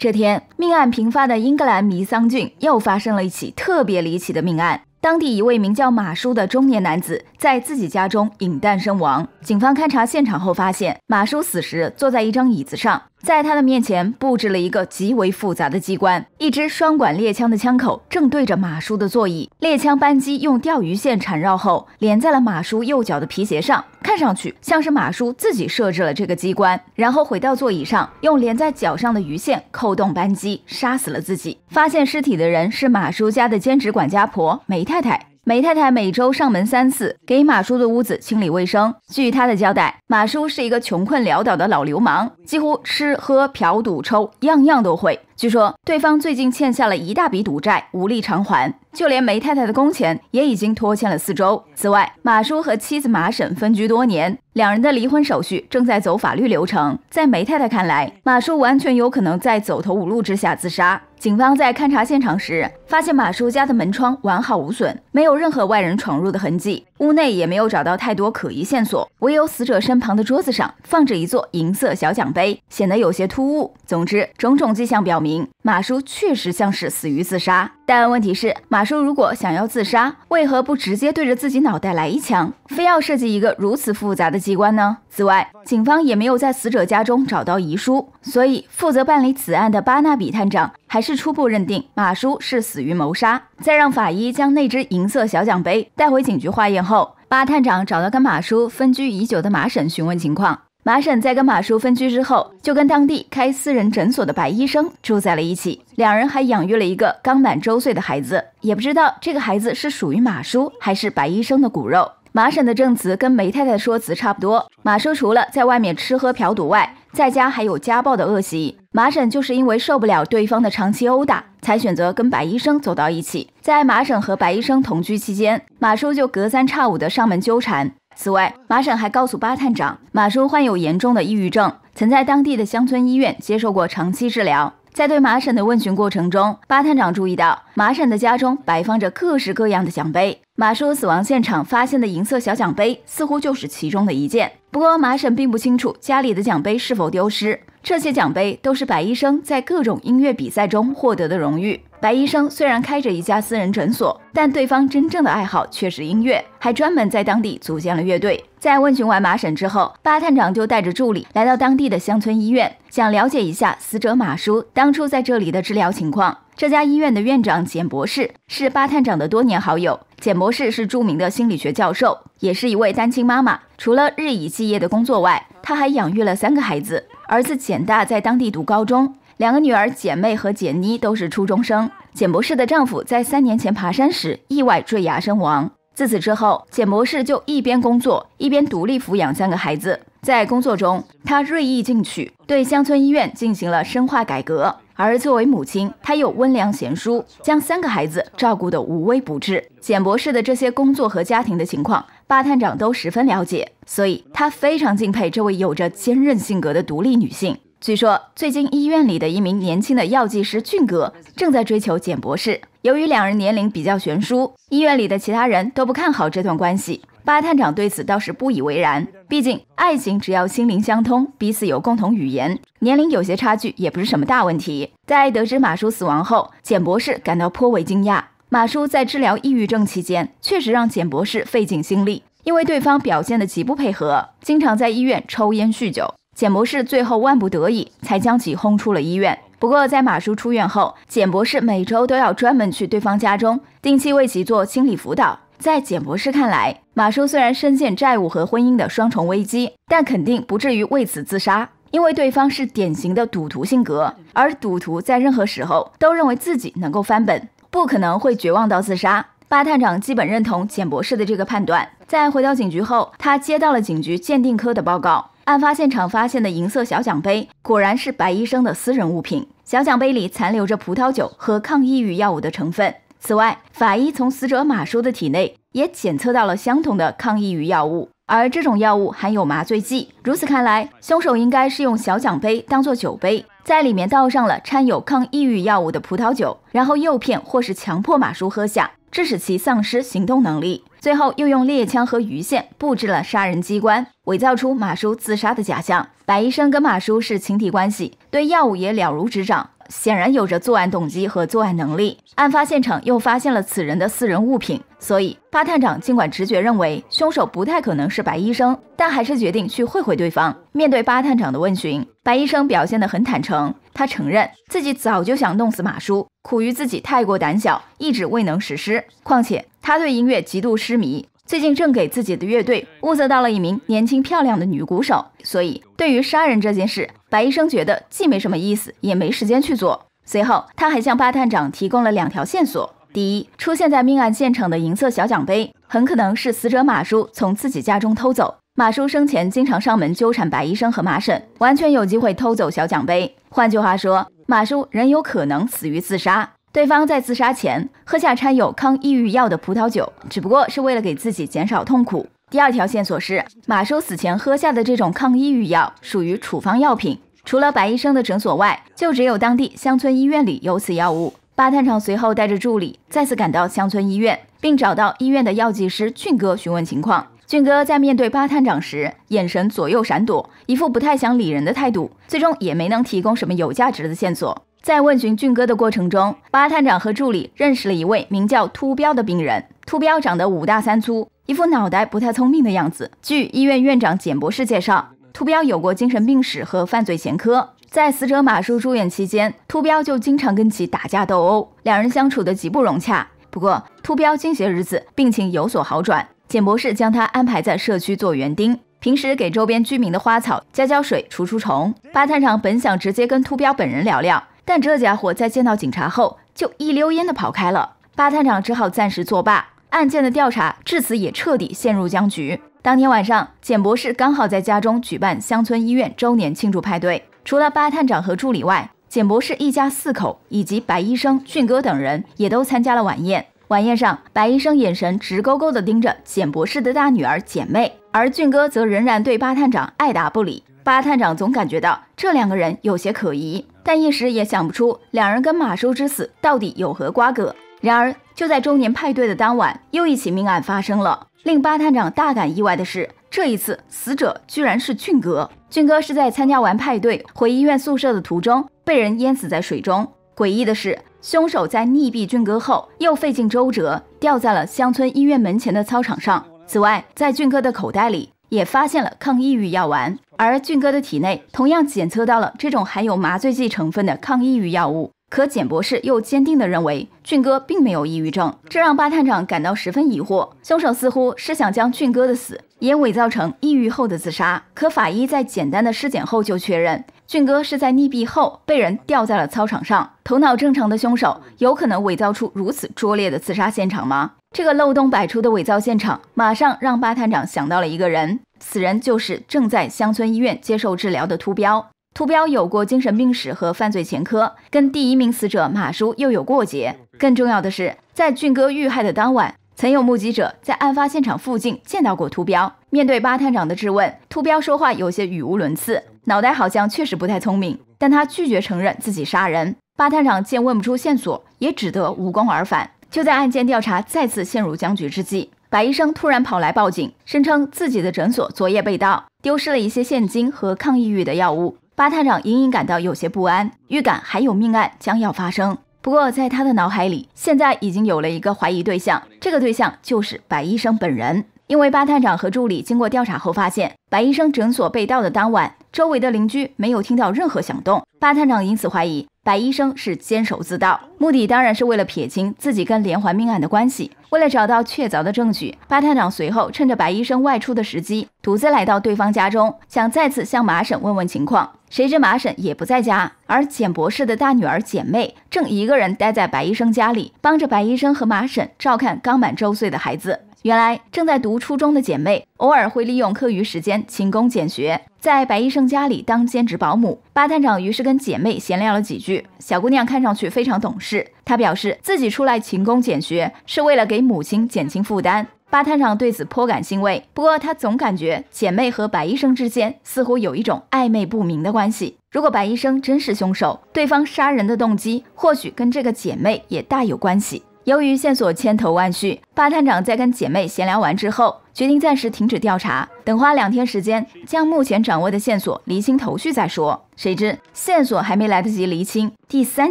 这天，命案频发的英格兰弥桑郡又发生了一起特别离奇的命案。当地一位名叫马叔的中年男子，在自己家中饮弹身亡。警方勘查现场后发现，马叔死时坐在一张椅子上。在他的面前布置了一个极为复杂的机关，一支双管猎枪的枪口正对着马叔的座椅，猎枪扳机用钓鱼线缠绕后连在了马叔右脚的皮鞋上，看上去像是马叔自己设置了这个机关，然后回到座椅上，用连在脚上的鱼线扣动扳机，杀死了自己。发现尸体的人是马叔家的兼职管家婆梅太太。梅太太每周上门三次，给马叔的屋子清理卫生。据她的交代，马叔是一个穷困潦倒的老流氓，几乎吃喝嫖赌抽，样样都会。据说对方最近欠下了一大笔赌债，无力偿还，就连梅太太的工钱也已经拖欠了四周。此外，马叔和妻子马婶分居多年，两人的离婚手续正在走法律流程。在梅太太看来，马叔完全有可能在走投无路之下自杀。警方在勘察现场时，发现马叔家的门窗完好无损，没有任何外人闯入的痕迹，屋内也没有找到太多可疑线索，唯有死者身旁的桌子上放着一座银色小奖杯，显得有些突兀。总之，种种迹象表明。马叔确实像是死于自杀，但问题是，马叔如果想要自杀，为何不直接对着自己脑袋来一枪，非要设计一个如此复杂的机关呢？此外，警方也没有在死者家中找到遗书，所以负责办理此案的巴纳比探长还是初步认定马叔是死于谋杀。再让法医将那只银色小奖杯带回警局化验后，巴探长找到跟马叔分居已久的马婶询问情况。马婶在跟马叔分居之后，就跟当地开私人诊所的白医生住在了一起，两人还养育了一个刚满周岁的孩子，也不知道这个孩子是属于马叔还是白医生的骨肉。马婶的证词跟梅太太的说辞差不多，马叔除了在外面吃喝嫖赌外，在家还有家暴的恶习。马婶就是因为受不了对方的长期殴打，才选择跟白医生走到一起。在马婶和白医生同居期间，马叔就隔三差五的上门纠缠。此外，马婶还告诉巴探长，马叔患有严重的抑郁症，曾在当地的乡村医院接受过长期治疗。在对马婶的问询过程中，巴探长注意到，马婶的家中摆放着各式各样的奖杯，马叔死亡现场发现的银色小奖杯似乎就是其中的一件。不过，马婶并不清楚家里的奖杯是否丢失。这些奖杯都是白医生在各种音乐比赛中获得的荣誉。白医生虽然开着一家私人诊所，但对方真正的爱好却是音乐，还专门在当地组建了乐队。在问询完马婶之后，巴探长就带着助理来到当地的乡村医院，想了解一下死者马叔当初在这里的治疗情况。这家医院的院长简博士是巴探长的多年好友。简博士是著名的心理学教授，也是一位单亲妈妈。除了日以继夜的工作外，他还养育了三个孩子。儿子简大在当地读高中，两个女儿简妹和简妮都是初中生。简博士的丈夫在三年前爬山时意外坠崖身亡，自此之后，简博士就一边工作，一边独立抚养三个孩子。在工作中，他锐意进取，对乡村医院进行了深化改革。而作为母亲，她又温良贤淑，将三个孩子照顾得无微不至。简博士的这些工作和家庭的情况，巴探长都十分了解，所以他非常敬佩这位有着坚韧性格的独立女性。据说，最近医院里的一名年轻的药剂师俊哥正在追求简博士，由于两人年龄比较悬殊，医院里的其他人都不看好这段关系。巴探长对此倒是不以为然，毕竟爱情只要心灵相通，彼此有共同语言，年龄有些差距也不是什么大问题。在得知马叔死亡后，简博士感到颇为惊讶。马叔在治疗抑郁症期间，确实让简博士费尽心力，因为对方表现的极不配合，经常在医院抽烟酗酒。简博士最后万不得已才将其轰出了医院。不过在马叔出院后，简博士每周都要专门去对方家中，定期为其做心理辅导。在简博士看来，马叔虽然深陷债务和婚姻的双重危机，但肯定不至于为此自杀，因为对方是典型的赌徒性格，而赌徒在任何时候都认为自己能够翻本，不可能会绝望到自杀。巴探长基本认同简博士的这个判断。在回到警局后，他接到了警局鉴定科的报告，案发现场发现的银色小奖杯果然是白医生的私人物品，小奖杯里残留着葡萄酒和抗抑郁药物的成分。此外，法医从死者马叔的体内也检测到了相同的抗抑郁药物，而这种药物含有麻醉剂。如此看来，凶手应该是用小奖杯当做酒杯，在里面倒上了掺有抗抑郁药物的葡萄酒，然后诱骗或是强迫马叔喝下，致使其丧失行动能力。最后又用猎枪和鱼线布置了杀人机关，伪造出马叔自杀的假象。白医生跟马叔是情敌关系，对药物也了如指掌。显然有着作案动机和作案能力，案发现场又发现了此人的私人物品，所以巴探长尽管直觉认为凶手不太可能是白医生，但还是决定去会会对方。面对巴探长的问询，白医生表现得很坦诚，他承认自己早就想弄死马叔，苦于自己太过胆小，一直未能实施。况且他对音乐极度痴迷。最近正给自己的乐队物色到了一名年轻漂亮的女鼓手，所以对于杀人这件事，白医生觉得既没什么意思，也没时间去做。随后，他还向巴探长提供了两条线索：第一，出现在命案现场的银色小奖杯，很可能是死者马叔从自己家中偷走。马叔生前经常上门纠缠白医生和马婶，完全有机会偷走小奖杯。换句话说，马叔仍有可能死于自杀。对方在自杀前喝下掺有抗抑郁药的葡萄酒，只不过是为了给自己减少痛苦。第二条线索是，马叔死前喝下的这种抗抑郁药属于处方药品，除了白医生的诊所外，就只有当地乡村医院里有此药物。巴探长随后带着助理再次赶到乡村医院，并找到医院的药剂师俊哥询问情况。俊哥在面对巴探长时，眼神左右闪躲，一副不太想理人的态度，最终也没能提供什么有价值的线索。在问询俊哥的过程中，巴探长和助理认识了一位名叫秃彪的病人。秃彪长得五大三粗，一副脑袋不太聪明的样子。据医院院长简博士介绍，秃彪有过精神病史和犯罪前科。在死者马叔住院期间，秃彪就经常跟其打架斗殴，两人相处得极不融洽。不过，秃彪近些日子病情有所好转，简博士将他安排在社区做园丁，平时给周边居民的花草浇浇水、除除虫。巴探长本想直接跟秃彪本人聊聊。但这家伙在见到警察后，就一溜烟的跑开了。巴探长只好暂时作罢，案件的调查至此也彻底陷入僵局。当天晚上，简博士刚好在家中举办乡村医院周年庆祝派对，除了巴探长和助理外，简博士一家四口以及白医生、俊哥等人也都参加了晚宴。晚宴上，白医生眼神直勾勾的盯着简博士的大女儿简妹，而俊哥则仍然对巴探长爱答不理。巴探长总感觉到这两个人有些可疑。但一时也想不出两人跟马叔之死到底有何瓜葛。然而，就在周年派对的当晚，又一起命案发生了。令巴探长大感意外的是，这一次死者居然是俊哥。俊哥是在参加完派对，回医院宿舍的途中被人淹死在水中。诡异的是，凶手在溺毙俊哥后，又费尽周折掉在了乡村医院门前的操场上。此外，在俊哥的口袋里也发现了抗抑郁药丸。而俊哥的体内同样检测到了这种含有麻醉剂成分的抗抑郁药物，可简博士又坚定的认为俊哥并没有抑郁症，这让巴探长感到十分疑惑。凶手似乎是想将俊哥的死也伪造成抑郁后的自杀，可法医在简单的尸检后就确认俊哥是在溺毙后被人吊在了操场上。头脑正常的凶手有可能伪造出如此拙劣的自杀现场吗？这个漏洞百出的伪造现场，马上让巴探长想到了一个人。此人就是正在乡村医院接受治疗的秃彪。秃彪有过精神病史和犯罪前科，跟第一名死者马叔又有过节。更重要的是，在俊哥遇害的当晚，曾有目击者在案发现场附近见到过秃彪。面对巴探长的质问，秃彪说话有些语无伦次，脑袋好像确实不太聪明，但他拒绝承认自己杀人。巴探长见问不出线索，也只得无功而返。就在案件调查再次陷入僵局之际。白医生突然跑来报警，声称自己的诊所昨夜被盗，丢失了一些现金和抗抑郁的药物。巴探长隐隐感到有些不安，预感还有命案将要发生。不过，在他的脑海里现在已经有了一个怀疑对象，这个对象就是白医生本人。因为巴探长和助理经过调查后发现，白医生诊所被盗的当晚，周围的邻居没有听到任何响动。巴探长因此怀疑。白医生是监守自盗，目的当然是为了撇清自己跟连环命案的关系。为了找到确凿的证据，巴探长随后趁着白医生外出的时机，独自来到对方家中，想再次向马婶问问情况。谁知马婶也不在家，而简博士的大女儿简妹正一个人待在白医生家里，帮着白医生和马婶照看刚满周岁的孩子。原来正在读初中的姐妹，偶尔会利用课余时间勤工俭学，在白医生家里当兼职保姆。巴探长于是跟姐妹闲聊了几句，小姑娘看上去非常懂事。她表示自己出来勤工俭学是为了给母亲减轻负担。巴探长对此颇感欣慰，不过他总感觉姐妹和白医生之间似乎有一种暧昧不明的关系。如果白医生真是凶手，对方杀人的动机或许跟这个姐妹也大有关系。由于线索千头万绪，巴探长在跟姐妹闲聊完之后，决定暂时停止调查，等花两天时间将目前掌握的线索厘清头绪再说。谁知线索还没来得及厘清，第三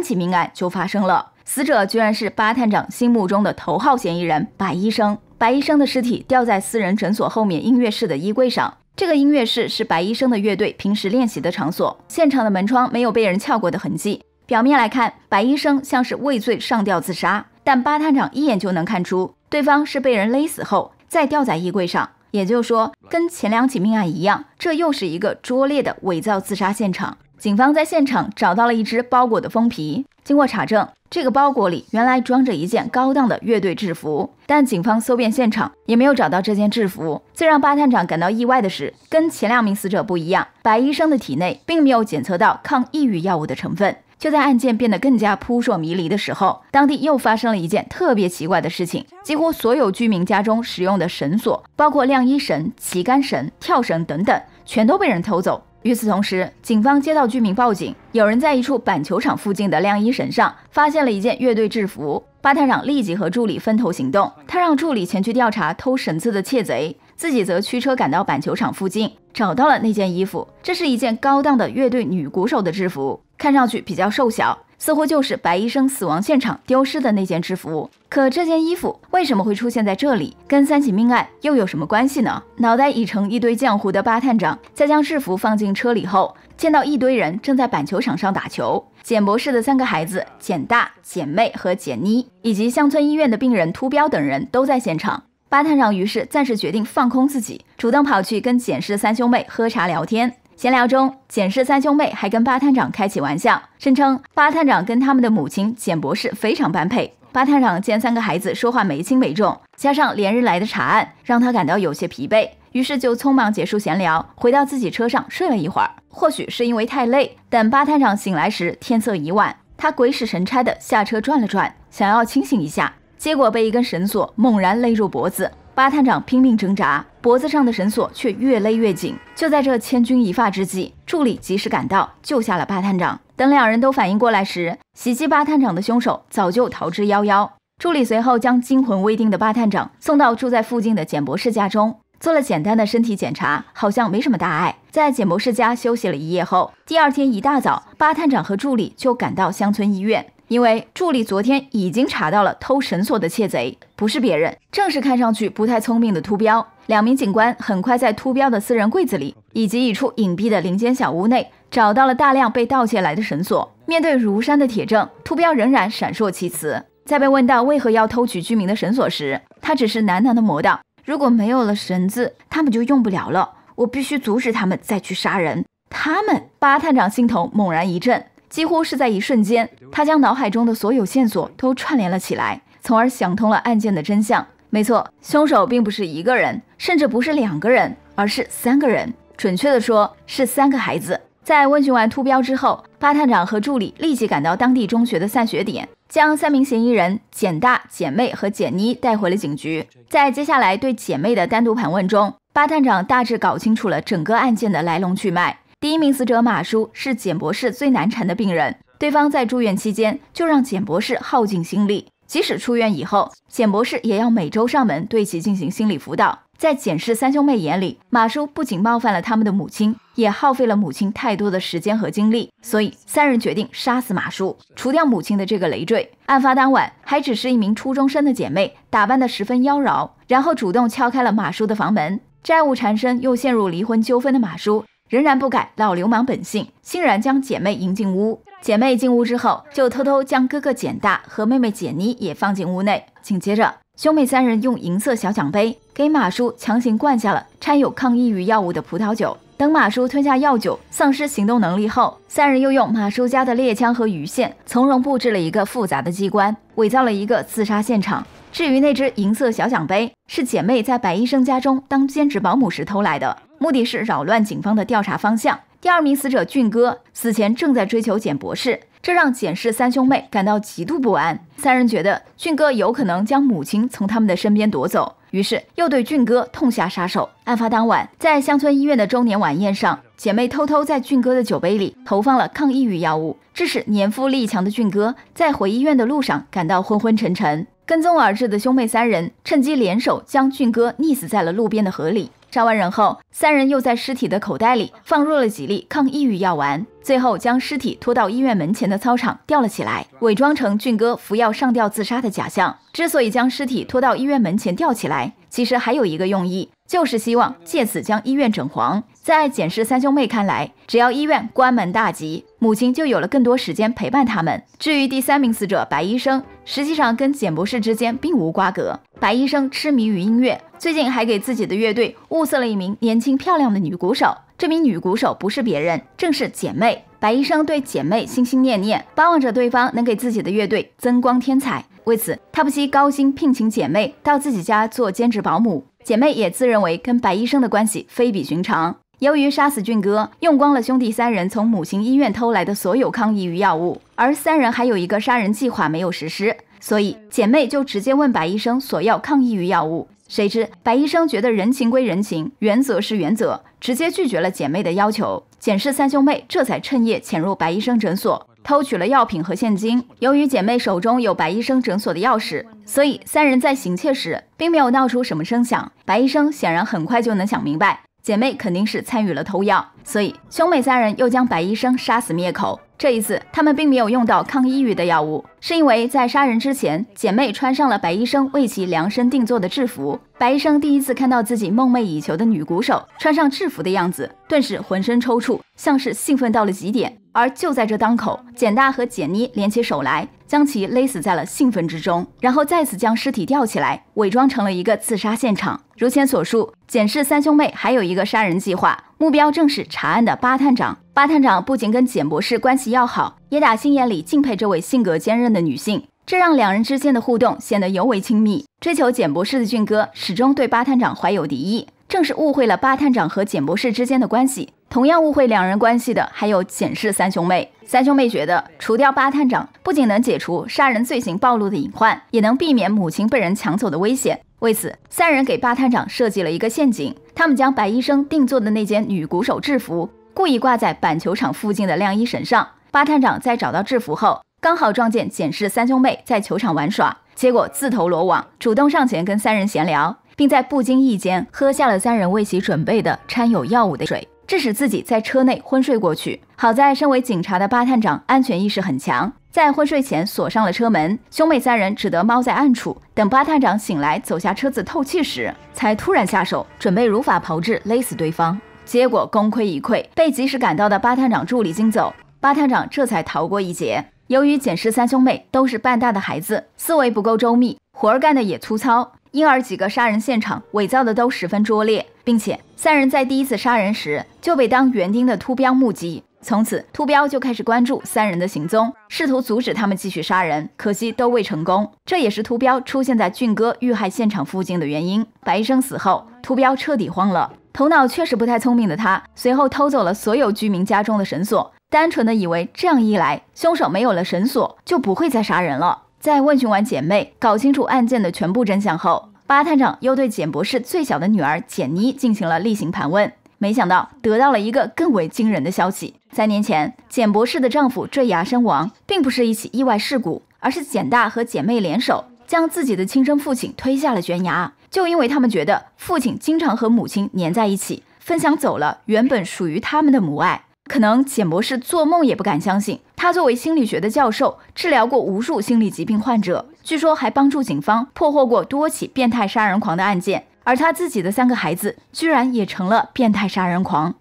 起命案就发生了。死者居然是巴探长心目中的头号嫌疑人白医生。白医生的尸体掉在私人诊所后面音乐室的衣柜上，这个音乐室是白医生的乐队平时练习的场所。现场的门窗没有被人撬过的痕迹，表面来看，白医生像是畏罪上吊自杀。但巴探长一眼就能看出，对方是被人勒死后再吊在衣柜上，也就是说，跟前两起命案一样，这又是一个拙劣的伪造自杀现场。警方在现场找到了一只包裹的封皮，经过查证，这个包裹里原来装着一件高档的乐队制服，但警方搜遍现场也没有找到这件制服。最让巴探长感到意外的是，跟前两名死者不一样，白医生的体内并没有检测到抗抑郁药物的成分。就在案件变得更加扑朔迷离的时候，当地又发生了一件特别奇怪的事情：几乎所有居民家中使用的绳索，包括晾衣绳、旗杆绳、跳绳等等，全都被人偷走。与此同时，警方接到居民报警，有人在一处板球场附近的晾衣绳上发现了一件乐队制服。巴探长立即和助理分头行动，他让助理前去调查偷绳子的窃贼，自己则驱车赶到板球场附近，找到了那件衣服。这是一件高档的乐队女鼓手的制服。看上去比较瘦小，似乎就是白医生死亡现场丢失的那件制服。可这件衣服为什么会出现在这里？跟三起命案又有什么关系呢？脑袋已成一堆浆糊的巴探长，在将制服放进车里后，见到一堆人正在板球场上打球。简博士的三个孩子简大、简妹和简妮，以及乡村医院的病人秃彪等人都在现场。巴探长于是暂时决定放空自己，主动跑去跟简氏三兄妹喝茶聊天。闲聊中，简氏三兄妹还跟巴探长开起玩笑，声称巴探长跟他们的母亲简博士非常般配。巴探长见三个孩子说话没轻没重，加上连日来的查案，让他感到有些疲惫，于是就匆忙结束闲聊，回到自己车上睡了一会儿。或许是因为太累，等巴探长醒来时，天色已晚，他鬼使神差的下车转了转，想要清醒一下，结果被一根绳索猛然勒住脖子。巴探长拼命挣扎。脖子上的绳索却越勒越紧，就在这千钧一发之际，助理及时赶到，救下了巴探长。等两人都反应过来时，袭击巴探长的凶手早就逃之夭夭。助理随后将惊魂未定的巴探长送到住在附近的简博士家中，做了简单的身体检查，好像没什么大碍。在简博士家休息了一夜后，第二天一大早，巴探长和助理就赶到乡村医院，因为助理昨天已经查到了偷绳索的窃贼，不是别人，正是看上去不太聪明的秃彪。两名警官很快在秃彪的私人柜子里，以及一处隐蔽的林间小屋内，找到了大量被盗窃来的绳索。面对如山的铁证，秃彪仍然闪烁其词。在被问到为何要偷取居民的绳索时，他只是喃喃地磨道：“如果没有了绳子，他们就用不了了。我必须阻止他们再去杀人。”他们。巴探长心头猛然一震，几乎是在一瞬间，他将脑海中的所有线索都串联了起来，从而想通了案件的真相。没错，凶手并不是一个人，甚至不是两个人，而是三个人。准确的说，是三个孩子。在问询完秃彪之后，巴探长和助理立即赶到当地中学的散学点，将三名嫌疑人简大、简妹和简妮带回了警局。在接下来对简妹的单独盘问中，巴探长大致搞清楚了整个案件的来龙去脉。第一名死者马叔是简博士最难缠的病人，对方在住院期间就让简博士耗尽心力。即使出院以后，简博士也要每周上门对其进行心理辅导。在简氏三兄妹眼里，马叔不仅冒犯了他们的母亲，也耗费了母亲太多的时间和精力，所以三人决定杀死马叔，除掉母亲的这个累赘。案发当晚，还只是一名初中生的姐妹打扮得十分妖娆，然后主动敲开了马叔的房门。债务缠身又陷入离婚纠纷的马叔，仍然不改老流氓本性，欣然将姐妹迎进屋。姐妹进屋之后，就偷偷将哥哥简大和妹妹简妮也放进屋内。紧接着，兄妹三人用银色小奖杯给马叔强行灌下了掺有抗抑郁药物的葡萄酒。等马叔吞下药酒，丧失行动能力后，三人又用马叔家的猎枪和鱼线从容布置了一个复杂的机关，伪造了一个自杀现场。至于那只银色小奖杯，是姐妹在白医生家中当兼职保姆时偷来的，目的是扰乱警方的调查方向。第二名死者俊哥死前正在追求简博士，这让简氏三兄妹感到极度不安。三人觉得俊哥有可能将母亲从他们的身边夺走，于是又对俊哥痛下杀手。案发当晚，在乡村医院的周年晚宴上，姐妹偷偷在俊哥的酒杯里投放了抗抑郁药物，致使年富力强的俊哥在回医院的路上感到昏昏沉沉。跟踪而至的兄妹三人趁机联手将俊哥溺死在了路边的河里。杀完人后，三人又在尸体的口袋里放入了几粒抗抑郁药丸，最后将尸体拖到医院门前的操场吊了起来，伪装成俊哥服药上吊自杀的假象。之所以将尸体拖到医院门前吊起来，其实还有一个用意，就是希望借此将医院整黄。在简氏三兄妹看来，只要医院关门大吉。母亲就有了更多时间陪伴他们。至于第三名死者白医生，实际上跟简博士之间并无瓜葛。白医生痴迷于音乐，最近还给自己的乐队物色了一名年轻漂亮的女鼓手。这名女鼓手不是别人，正是姐妹。白医生对姐妹心心念念，巴望着对方能给自己的乐队增光添彩。为此，他不惜高薪聘请姐妹到自己家做兼职保姆。姐妹也自认为跟白医生的关系非比寻常。由于杀死俊哥用光了兄弟三人从母亲医院偷来的所有抗抑郁药物，而三人还有一个杀人计划没有实施，所以姐妹就直接问白医生索要抗抑郁药物。谁知白医生觉得人情归人情，原则是原则，直接拒绝了姐妹的要求。简氏三兄妹这才趁夜潜入白医生诊所，偷取了药品和现金。由于姐妹手中有白医生诊所的钥匙，所以三人在行窃时并没有闹出什么声响。白医生显然很快就能想明白。姐妹肯定是参与了偷药，所以兄妹三人又将白医生杀死灭口。这一次，他们并没有用到抗抑郁的药物，是因为在杀人之前，姐妹穿上了白医生为其量身定做的制服。白医生第一次看到自己梦寐以求的女鼓手穿上制服的样子，顿时浑身抽搐，像是兴奋到了极点。而就在这当口，简大和简妮联起手来，将其勒死在了兴奋之中，然后再次将尸体吊起来，伪装成了一个自杀现场。如前所述，简氏三兄妹还有一个杀人计划，目标正是查案的巴探长。巴探长不仅跟简博士关系要好，也打心眼里敬佩这位性格坚韧的女性，这让两人之间的互动显得尤为亲密。追求简博士的俊哥始终对巴探长怀有敌意，正是误会了巴探长和简博士之间的关系。同样误会两人关系的还有简氏三兄妹。三兄妹觉得除掉巴探长不仅能解除杀人罪行暴露的隐患，也能避免母亲被人抢走的危险。为此，三人给巴探长设计了一个陷阱。他们将白医生定做的那件女鼓手制服，故意挂在板球场附近的晾衣绳上。巴探长在找到制服后，刚好撞见简氏三兄妹在球场玩耍，结果自投罗网，主动上前跟三人闲聊，并在不经意间喝下了三人为其准备的掺有药物的水。致使自己在车内昏睡过去。好在身为警察的巴探长安全意识很强，在昏睡前锁上了车门。兄妹三人只得猫在暗处，等巴探长醒来走下车子透气时，才突然下手，准备如法炮制勒死对方。结果功亏一篑，被及时赶到的巴探长助理惊走。巴探长这才逃过一劫。由于捡尸三兄妹都是半大的孩子，思维不够周密，活儿干的也粗糙，因而几个杀人现场伪造的都十分拙劣，并且。三人在第一次杀人时就被当园丁的秃彪目击，从此秃彪就开始关注三人的行踪，试图阻止他们继续杀人，可惜都未成功。这也是秃彪出现在俊哥遇害现场附近的原因。白医生死后，秃彪彻底慌了，头脑确实不太聪明的他，随后偷走了所有居民家中的绳索，单纯的以为这样一来，凶手没有了绳索就不会再杀人了。在问询完姐妹，搞清楚案件的全部真相后。巴探长又对简博士最小的女儿简妮进行了例行盘问，没想到得到了一个更为惊人的消息：三年前，简博士的丈夫坠崖身亡，并不是一起意外事故，而是简大和姐妹联手将自己的亲生父亲推下了悬崖，就因为他们觉得父亲经常和母亲粘在一起，分享走了原本属于他们的母爱。可能简博士做梦也不敢相信，他作为心理学的教授，治疗过无数心理疾病患者，据说还帮助警方破获过多起变态杀人狂的案件，而他自己的三个孩子居然也成了变态杀人狂。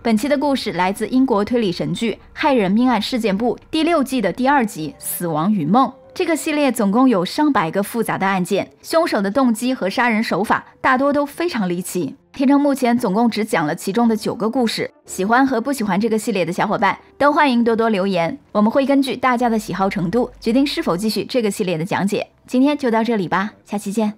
本期的故事来自英国推理神剧《骇人命案事件簿》第六季的第二集《死亡与梦》。这个系列总共有上百个复杂的案件，凶手的动机和杀人手法大多都非常离奇。天成目前总共只讲了其中的九个故事，喜欢和不喜欢这个系列的小伙伴都欢迎多多留言，我们会根据大家的喜好程度决定是否继续这个系列的讲解。今天就到这里吧，下期见。